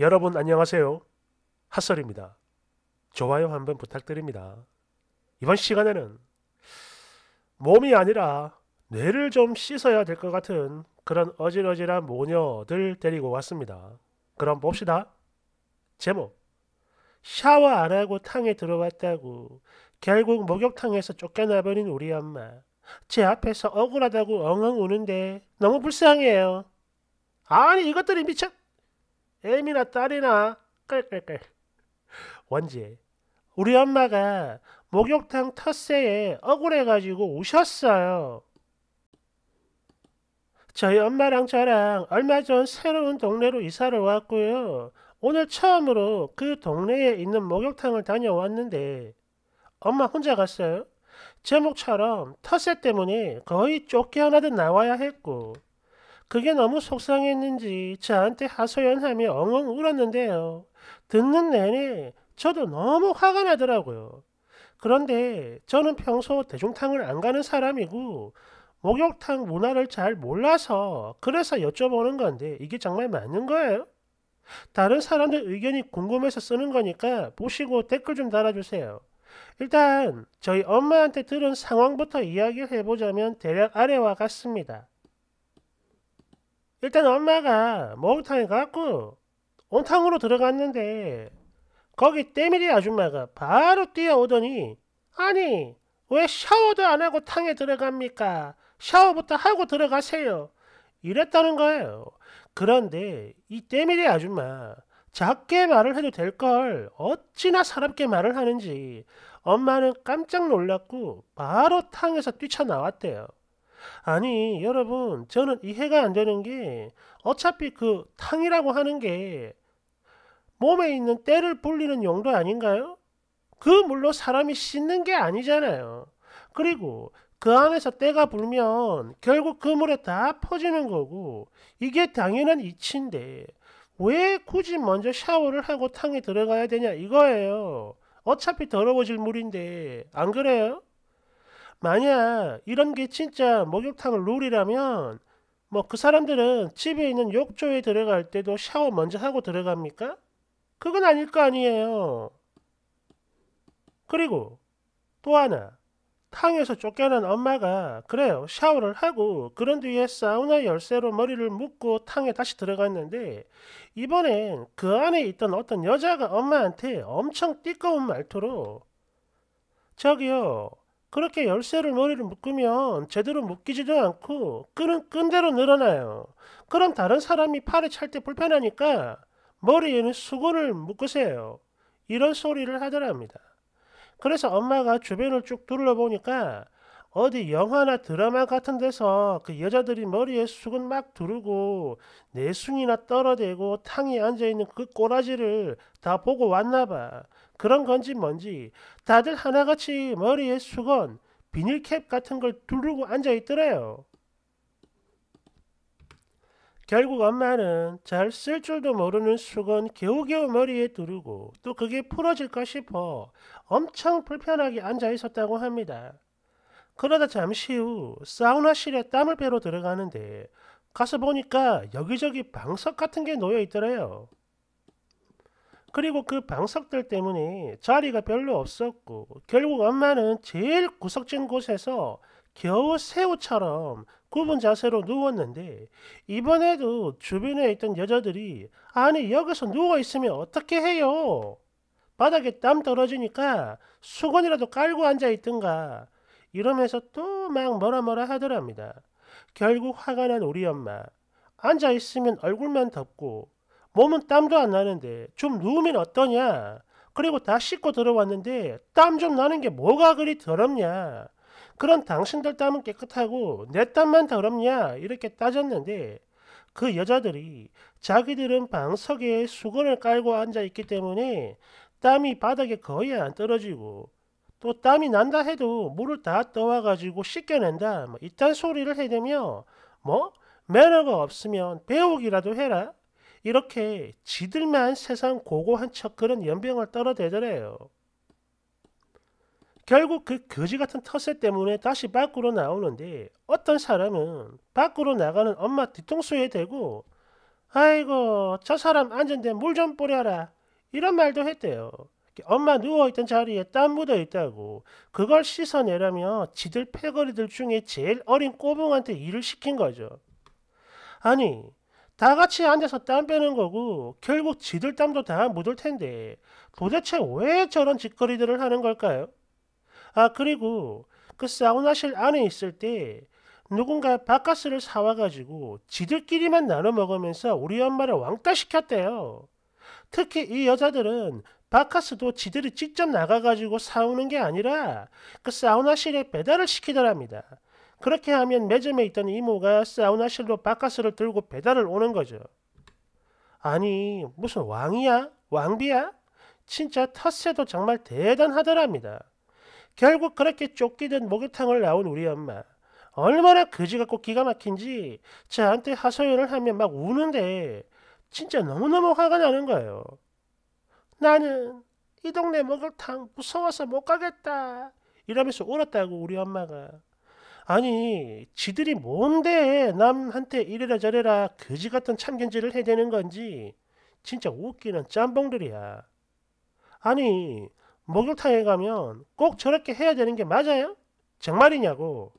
여러분 안녕하세요. 핫설입니다. 좋아요 한번 부탁드립니다. 이번 시간에는 몸이 아니라 뇌를 좀 씻어야 될 것 같은 그런 어질어질한 모녀들 데리고 왔습니다. 그럼 봅시다. 제목 샤워 안 하고 탕에 들어왔다고 결국 목욕탕에서 쫓겨나버린 우리 엄마 제 앞에서 억울하다고 엉엉 우는데 너무 불쌍해요. 아니 이것들이 미쳐 애미나 딸이나 끌끌끌 원지 우리 엄마가 목욕탕 텃세에 억울해가지고 오셨어요. 저희 엄마랑 저랑 얼마 전 새로운 동네로 이사를 왔고요. 오늘 처음으로 그 동네에 있는 목욕탕을 다녀왔는데 엄마 혼자 갔어요. 제목처럼 텃세 때문에 거의 쫓겨나듯 나와야 했고 그게 너무 속상했는지 저한테 하소연하며 엉엉 울었는데요. 듣는 내내 저도 너무 화가 나더라고요. 그런데 저는 평소 대중탕을 안 가는 사람이고 목욕탕 문화를 잘 몰라서 그래서 여쭤보는 건데 이게 정말 맞는 거예요? 다른 사람들 의견이 궁금해서 쓰는 거니까 보시고 댓글 좀 달아주세요. 일단 저희 엄마한테 들은 상황부터 이야기를 해보자면 대략 아래와 같습니다. 일단 엄마가 목욕탕에 갔고 온탕으로 들어갔는데 거기 때밀이 아줌마가 바로 뛰어오더니 아니 왜 샤워도 안 하고 탕에 들어갑니까? 샤워부터 하고 들어가세요. 이랬다는 거예요. 그런데 이 때밀이 아줌마 작게 말을 해도 될 걸 어찌나 사납게 말을 하는지 엄마는 깜짝 놀랐고 바로 탕에서 뛰쳐나왔대요. 아니, 여러분, 저는 이해가 안 되는 게 어차피 그 탕이라고 하는 게 몸에 있는 때를 불리는 용도 아닌가요? 그 물로 사람이 씻는 게 아니잖아요. 그리고 그 안에서 때가 불면 결국 그 물에 다 퍼지는 거고 이게 당연한 이치인데 왜 굳이 먼저 샤워를 하고 탕에 들어가야 되냐 이거예요. 어차피 더러워질 물인데 안 그래요? 만약 이런 게 진짜 목욕탕 룰이라면 뭐 그 사람들은 집에 있는 욕조에 들어갈 때도 샤워 먼저 하고 들어갑니까? 그건 아닐 거 아니에요. 그리고 또 하나 탕에서 쫓겨난 엄마가 그래요 샤워를 하고 그런 뒤에 사우나 열쇠로 머리를 묶고 탕에 다시 들어갔는데 이번엔 그 안에 있던 어떤 여자가 엄마한테 엄청 띠꺼운 말투로 저기요 그렇게 열쇠를 머리를 묶으면 제대로 묶이지도 않고 끈은 끈대로 늘어나요. 그럼 다른 사람이 팔에 찰때 불편하니까 머리에는 수건을 묶으세요. 이런 소리를 하더랍니다. 그래서 엄마가 주변을 쭉 둘러보니까 어디 영화나 드라마 같은 데서 그 여자들이 머리에 수건 막 두르고 내숭이나 떨어대고 탕에 앉아있는 그 꼬라지를 다 보고 왔나봐. 그런 건지 뭔지 다들 하나같이 머리에 수건, 비닐캡 같은 걸 두르고 앉아있더래요. 결국 엄마는 잘 쓸 줄도 모르는 수건 겨우겨우 머리에 두르고 또 그게 풀어질까 싶어 엄청 불편하게 앉아 있었다고 합니다. 그러다 잠시 후 사우나실에 땀을 빼러 들어가는데 가서 보니까 여기저기 방석 같은 게 놓여 있더래요. 그리고 그 방석들 때문에 자리가 별로 없었고 결국 엄마는 제일 구석진 곳에서 겨우 새우처럼 굽은 자세로 누웠는데 이번에도 주변에 있던 여자들이 아니 여기서 누워있으면 어떻게 해요? 바닥에 땀 떨어지니까 수건이라도 깔고 앉아있든가 이러면서 또 막 뭐라 뭐라 하더랍니다. 결국 화가 난 우리 엄마. 앉아 있으면 얼굴만 덥고 몸은 땀도 안 나는데 좀 누우면 어떠냐? 그리고 다 씻고 들어왔는데 땀 좀 나는 게 뭐가 그리 더럽냐? 그런 당신들 땀은 깨끗하고 내 땀만 더럽냐? 이렇게 따졌는데 그 여자들이 자기들은 방석에 수건을 깔고 앉아 있기 때문에 땀이 바닥에 거의 안 떨어지고 또 땀이 난다 해도 물을 다 떠와가지고 씻겨낸다. 뭐 이딴 소리를 해대며 뭐 매너가 없으면 배우기라도 해라. 이렇게 지들만 세상 고고한 척 그런 연병을 떨어대더래요. 결국 그 거지 같은 터세 때문에 다시 밖으로 나오는데 어떤 사람은 밖으로 나가는 엄마 뒤통수에 대고 아이고 저 사람 안전대 물좀 뿌려라 이런 말도 했대요. 엄마 누워있던 자리에 땀 묻어있다고 그걸 씻어내라며 지들 패거리들 중에 제일 어린 꼬붕한테 일을 시킨 거죠. 아니 다 같이 앉아서 땀 빼는 거고 결국 지들 땀도 다 묻을 텐데 도대체 왜 저런 짓거리들을 하는 걸까요? 아 그리고 그 사우나실 안에 있을 때 누군가 바카스를 사와가지고 지들끼리만 나눠 먹으면서 우리 엄마를 왕따시켰대요. 특히 이 여자들은 바카스도 지들이 직접 나가가지고 사오는 게 아니라 그 사우나실에 배달을 시키더랍니다. 그렇게 하면 매점에 있던 이모가 사우나실로 바카스를 들고 배달을 오는 거죠. 아니 무슨 왕이야? 왕비야? 진짜 텃세도 정말 대단하더랍니다. 결국 그렇게 쫓기듯 목욕탕을 나온 우리 엄마. 얼마나 그지같고 기가 막힌지 저한테 하소연을 하면 막 우는데 진짜 너무너무 화가 나는 거예요. 나는 이 동네 목욕탕 무서워서 못 가겠다. 이러면서 울었다고 우리 엄마가. 아니 지들이 뭔데 남한테 이래라 저래라 거지 같은 참견질을 해대는 건지 진짜 웃기는 짬뽕들이야. 아니 목욕탕에 가면 꼭 저렇게 해야 되는 게 맞아요? 정말이냐고.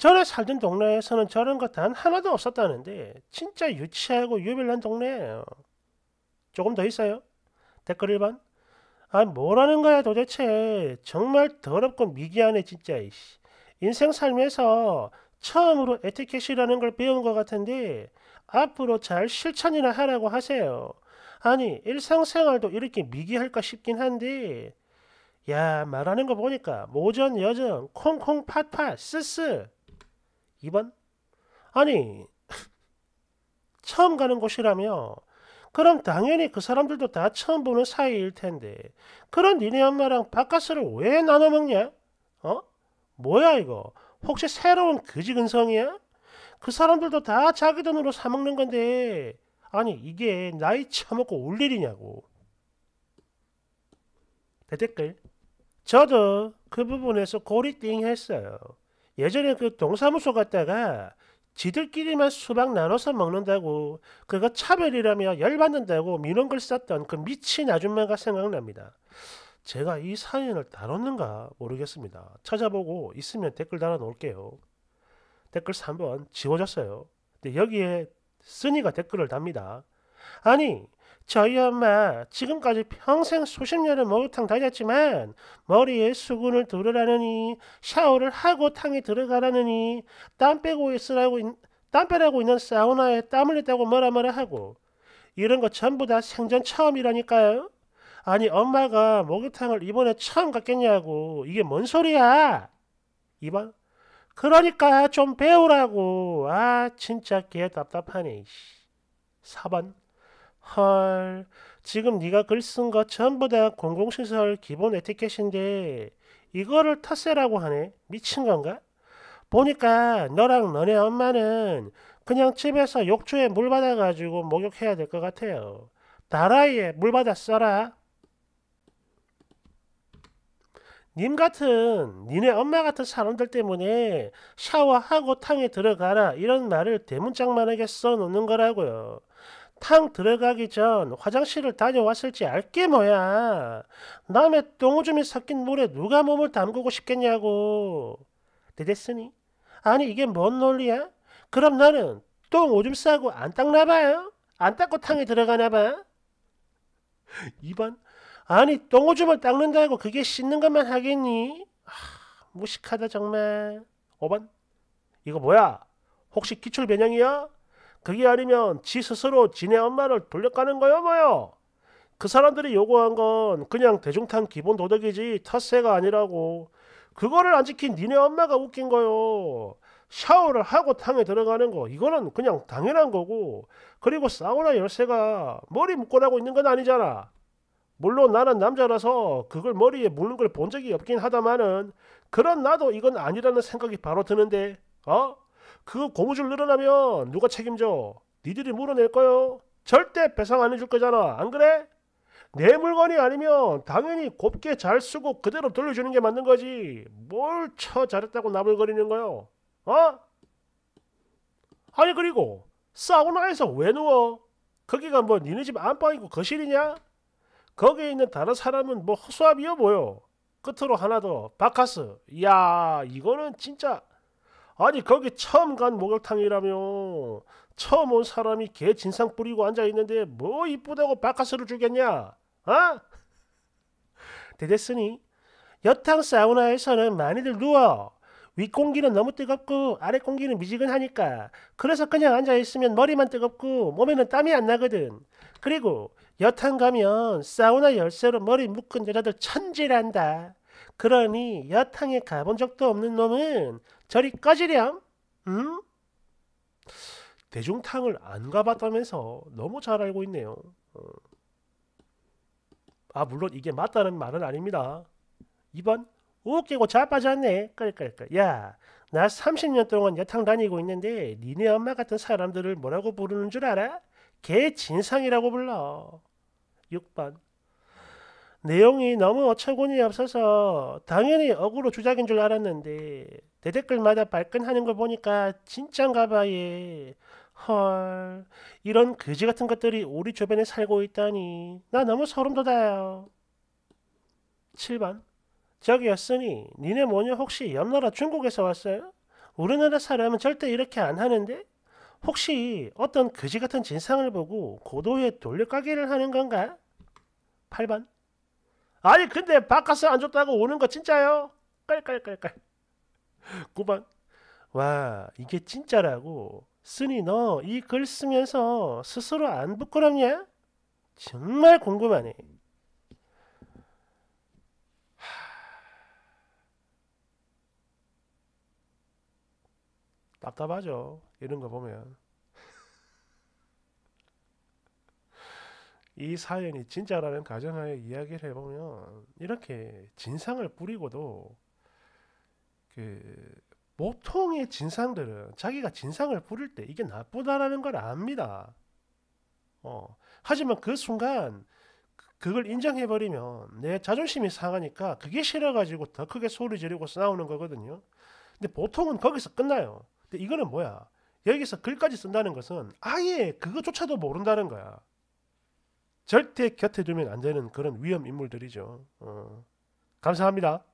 전에 살던 동네에서는 저런 것 단 하나도 없었다는데 진짜 유치하고 유별난 동네예요. 조금 더 있어요. 댓글 1번. 아 뭐라는 거야 도대체. 정말 더럽고 미개하네 진짜. 이씨. 인생 삶에서 처음으로 에티켓이라는 걸 배운 것 같은데 앞으로 잘 실천이나 하라고 하세요. 아니 일상생활도 이렇게 미개할까 싶긴 한데 야 말하는 거 보니까 모전 여정 콩콩 팥팥 쓰쓰 2번? 아니, 처음 가는 곳이라며. 그럼 당연히 그 사람들도 다 처음 보는 사이일 텐데. 그런 니네 엄마랑 바카스를 왜 나눠 먹냐? 어? 뭐야 이거? 혹시 새로운 그지근성이야? 그 사람들도 다 자기 돈으로 사 먹는 건데. 아니 이게 나이 처먹고 올 일이냐고. 대댓글. 저도 그 부분에서 고리띵 했어요. 예전에 그 동사무소 갔다가 지들끼리만 수박 나눠서 먹는다고 그거 차별이라며 열받는다고 민원글 썼던 그 미친 아줌마가 생각납니다. 제가 이 사연을 다뤘는가 모르겠습니다. 찾아보고 있으면 댓글 달아놓을게요. 댓글 3번 지워졌어요. 근데 여기에 쓰니가 댓글을 답니다. 아니 저희 엄마 지금까지 평생 수십 년을 목욕탕 다녔지만 머리에 수건을 두르라느니 샤워를 하고 탕에 들어가라느니 땀 빼고 있으라고 땀 빼라고 있는 사우나에 땀 흘렸다고 뭐라 뭐라 하고 이런 거 전부 다 생전 처음이라니까요. 아니 엄마가 목욕탕을 이번에 처음 갔겠냐고 이게 뭔 소리야? 이봐 그러니까 좀 배우라고 아 진짜 개 답답하네. 4번 헐, 지금 네가 글쓴거 전부 다 공공시설 기본 에티켓인데 이거를 텃세라고 하네? 미친 건가? 보니까 너랑 너네 엄마는 그냥 집에서 욕조에 물 받아가지고 목욕해야 될 것 같아요. 나라에 이물 받아 써라. 님 같은 니네 엄마 같은 사람들 때문에 샤워하고 탕에 들어가라 이런 말을 대문짝만하게 써놓는 거라고요. 탕 들어가기 전 화장실을 다녀왔을지 알게 뭐야. 남의 똥오줌이 섞인 물에 누가 몸을 담그고 싶겠냐고. 대으니 아니 이게 뭔 논리야? 그럼 나는 똥오줌 싸고 안 닦나 봐요? 안 닦고 탕에 들어가나 봐? 2번 아니 똥오줌을 닦는다고 그게 씻는 것만 하겠니? 아, 무식하다 정말. 5번 이거 뭐야? 혹시 기출 변형이야? 그게 아니면 지 스스로 지네 엄마를 돌려가는 거요 뭐요? 그 사람들이 요구한 건 그냥 대중탕 기본 도덕이지 텃세가 아니라고 그거를 안 지킨 니네 엄마가 웃긴 거요. 샤워를 하고 탕에 들어가는 거 이거는 그냥 당연한 거고 그리고 사우나 열쇠가 머리 묶어나고 있는 건 아니잖아. 물론 나는 남자라서 그걸 머리에 묶는 걸 본 적이 없긴 하다마는 그런 나도 이건 아니라는 생각이 바로 드는데 어? 그 고무줄 늘어나면 누가 책임져? 니들이 물어낼 거요. 절대 배상 안 해줄 거잖아. 안 그래? 내 물건이 아니면 당연히 곱게 잘 쓰고 그대로 돌려주는 게 맞는 거지. 뭘 쳐 잘했다고 나불거리는 거요. 어? 아니 그리고 사우나에서 왜 누워? 거기가 뭐 니네 집 안방이고 거실이냐? 거기에 있는 다른 사람은 뭐 허수아비여 보여. 끝으로 하나 더. 바카스. 야 이거는 진짜 아니 거기 처음 간 목욕탕이라며 처음 온 사람이 개 진상 뿌리고 앉아 있는데 뭐 이쁘다고 바카스를 주겠냐? 아? 어? 대댔으니 여탕 사우나에서는 많이들 누워 윗공기는 너무 뜨겁고 아랫공기는 미지근하니까 그래서 그냥 앉아있으면 머리만 뜨겁고 몸에는 땀이 안 나거든 그리고 여탕 가면 사우나 열쇠로 머리 묶은 여자들 천지란다 그러니 여탕에 가본 적도 없는 놈은 저리 꺼지렴. 응? 대중탕을 안 가봤다면서 너무 잘 알고 있네요. 어. 아 물론 이게 맞다는 말은 아닙니다. 2번 웃기고 자빠졌네. 끌끌끌. 야, 나 30년 동안 여탕 다니고 있는데 니네 엄마 같은 사람들을 뭐라고 부르는 줄 알아? 개 진상이라고 불러. 6번 내용이 너무 어처구니 없어서 당연히 억울로 주작인 줄 알았는데 대댓글마다 발끈하는 걸 보니까 진짠가 봐예. 헐 이런 그지 같은 것들이 우리 주변에 살고 있다니 나 너무 소름 돋아요. 7번 저기였으니 니네 모녀 혹시 옆나라 중국에서 왔어요? 우리나라 사람은 절대 이렇게 안 하는데? 혹시 어떤 그지 같은 진상을 보고 고도의 돌려가기를 하는 건가? 8번 아니 근데 바카스 안 줬다고 오는 거 진짜요? 깔깔깔깔 9번 와 이게 진짜라고 쓰니 너 이 글 쓰면서 스스로 안 부끄럽냐? 정말 궁금하네 답답하죠 이런 거 보면 이 사연이 진짜라는 가정하에 이야기를 해보면 이렇게 진상을 뿌리고도 그 보통의 진상들은 자기가 진상을 부릴 때 이게 나쁘다라는 걸 압니다. 어. 하지만 그 순간 그, 그걸 인정해버리면 내 자존심이 상하니까 그게 싫어가지고 더 크게 소리 지르고 싸우는 거거든요. 근데 보통은 거기서 끝나요. 근데 이거는 뭐야? 여기서 글까지 쓴다는 것은 아예 그것조차도 모른다는 거야. 절대 곁에 두면 안 되는 그런 위험 인물들이죠. 어. 감사합니다.